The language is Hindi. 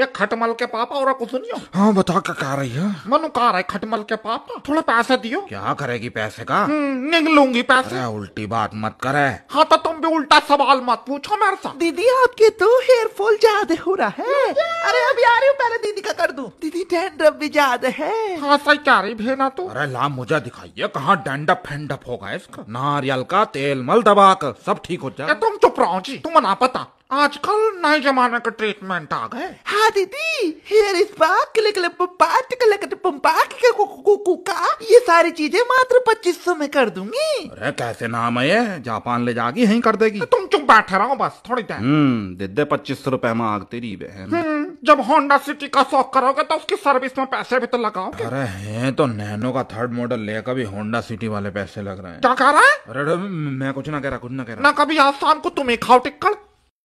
ये खटमल के पापा और कुछ नहीं हो हाँ बता क्या कह रही है मनु कह रहा है खटमल के पापा थोड़ा पैसे दियो क्या करेगी पैसे का हम्म, निकलूंगी पैसे अरे उल्टी बात मत करे हाँ तो तुम भी उल्टा सवाल मत पूछो मेरे साथ दीदी आपके तो हेयर फॉल ज्यादा हो रहा है अरे अभी आ रही हूँ पहले दीदी का कर दू दीदी डैंड्रफ भी ज्यादा है हाँ सही कह रही भेना तो अरे ला मुझे दिखाइए कहाँ डैंडप फेंडअप होगा इसका नारियल का तेल मल दबा कर सब ठीक हो जाए तुम चुप रहो जी तुम ना पता आजकल नए जमाने का ट्रीटमेंट आ गए हाँ दीदी हेयर इज कुका ये सारी चीजें मात्र पच्चीस सौ में कर दूंगी अरे कैसे नाम है ये जापान ले जागी यहीं कर देगी तुम चुप बैठे रहो बस थोड़ी देर हम्म दे दे पच्चीस सौ रूपए मांग तेरी बहन हम्म, जब होंडा सिटी का शौक करोगे तो उसकी सर्विस में पैसे भी तो लगाओ अरे है तो नैनो का थर्ड मॉडल लेकर भी होंडा सिटी वाले पैसे लग रहे हैं क्या कह रहा है अरे मैं कुछ ना कह रहा कुछ ना कह रहा ना कभी आज शाम को तुम्हें खाओ टिक्कड़